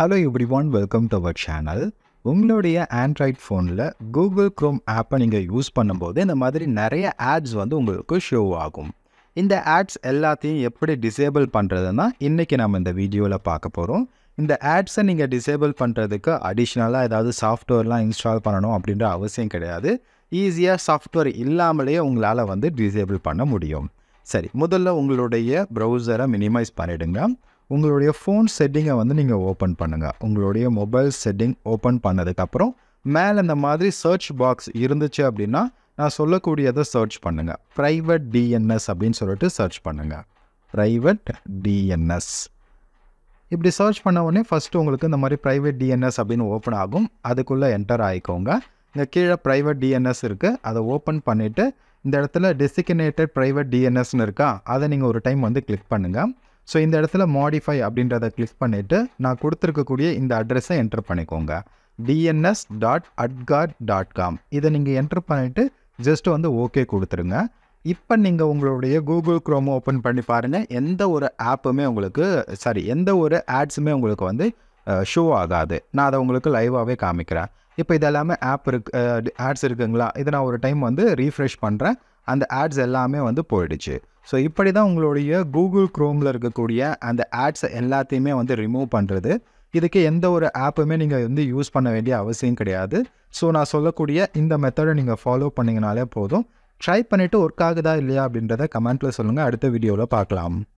hello every one welcome to our channel உங்களுடைய android ஃபோனில் Google chrome ஆப்பை நீங்கள் யூஸ் பண்ணும்போது இந்த மாதிரி நிறைய ஆட்ஸ் வந்து உங்களுக்கு ஷோ ஆகும் இந்த ஆட்ஸ் எல்லாத்தையும் எப்படி டிசேபிள் பண்ணுறதுன்னா இன்றைக்கி நம்ம இந்த வீடியோவில் பார்க்க போகிறோம் இந்த ஆட்ஸை நீங்கள் டிசேபிள் பண்ணுறதுக்கு அடிஷ்னலாக ஏதாவது சாஃப்ட்வேர்லாம் இன்ஸ்டால் பண்ணணும் அப்படின்ற அவசியம் கிடையாது ஈஸியாக சாஃப்ட்வேர் இல்லாமலேயே உங்களால் வந்து டிசேபிள் பண்ண முடியும் சரி முதல்ல உங்களுடைய ப்ரௌசரை மினிமைஸ் பண்ணிவிடுங்க உங்களுடைய ஃபோன் செட்டிங்கை வந்து நீங்கள் ஓப்பன் பண்ணுங்கள் உங்களுடைய மொபைல் செட்டிங் ஓப்பன் பண்ணதுக்கப்புறம் மேலே இந்த மாதிரி சர்ச் பாக்ஸ் இருந்துச்சு அப்படின்னா நான் சொல்லக்கூடியதை சர்ச் பண்ணுங்கள் ப்ரைவேட் டிஎன்எஸ் அப்படின்னு சொல்லிட்டு சர்ச் பண்ணுங்கள் ப்ரைவேட் டிஎன்எஸ் இப்படி சர்ச் பண்ண உடனே ஃபஸ்ட்டு உங்களுக்கு இந்த மாதிரி ப்ரைவேட் டிஎன்எஸ் அப்படின்னு ஓப்பன் ஆகும் அதுக்குள்ளே என்டர் ஆகிக்கோங்க இந்த கீழே ப்ரைவேட் டிஎன்எஸ் இருக்குது அதை ஓப்பன் பண்ணிவிட்டு இந்த இடத்துல டெசிக்னேட்டட் ப்ரைவேட் டிஎன்எஸ்னு இருக்கா அதை நீங்கள் ஒரு டைம் வந்து கிளிக் பண்ணுங்கள் ஸோ இந்த இடத்துல மாடிஃபை அப்படின்றத கிளிக் பண்ணிவிட்டு நான் கொடுத்துருக்கக்கூடிய இந்த அட்ரெஸை என்ட்ரு பண்ணிக்கோங்க DNS dot adguard dot com இதை நீங்கள் என்ட்ரு பண்ணிவிட்டு ஜஸ்ட்டு வந்து ஓகே கொடுத்துருங்க இப்போ நீங்கள் உங்களுடைய கூகுள் க்ரோம் ஓப்பன் பண்ணி பாருங்கள் எந்த ஒரு ஆப்புமே உங்களுக்கு சாரி எந்த ஒரு ஆட்ஸுமே உங்களுக்கு வந்து ஷோ ஆகாது நான் அதை உங்களுக்கு லைவாகவே காமிக்கிறேன் இப்போ இது எல்லாமே ஆப் இருக்கு ஆட்ஸ் இருக்குங்களா இதை நான் ஒரு டைம் வந்து ரீஃப்ரெஷ் பண்ணுறேன் அந்த ஆட்ஸ் எல்லாமே வந்து போயிடுச்சு ஸோ இப்படி தான் உங்களுடைய கூகுள் க்ரோமில் இருக்கக்கூடிய அந்த ஆட்ஸை எல்லாத்தையுமே வந்து ரிமூவ் பண்ணுறது இதுக்கு எந்த ஒரு ஆப்புமே நீங்கள் வந்து யூஸ் பண்ண வேண்டிய அவசியம் கிடையாது ஸோ நான் சொல்லக்கூடிய இந்த மெத்தடை நீங்கள் ஃபாலோ பண்ணிங்கனாலே போதும் ட்ரை பண்ணிவிட்டு ஒர்க் ஆகுதா இல்லையா அப்படின்றத கமெண்ட்டில் சொல்லுங்கள் அடுத்த வீடியோவில் பார்க்கலாம்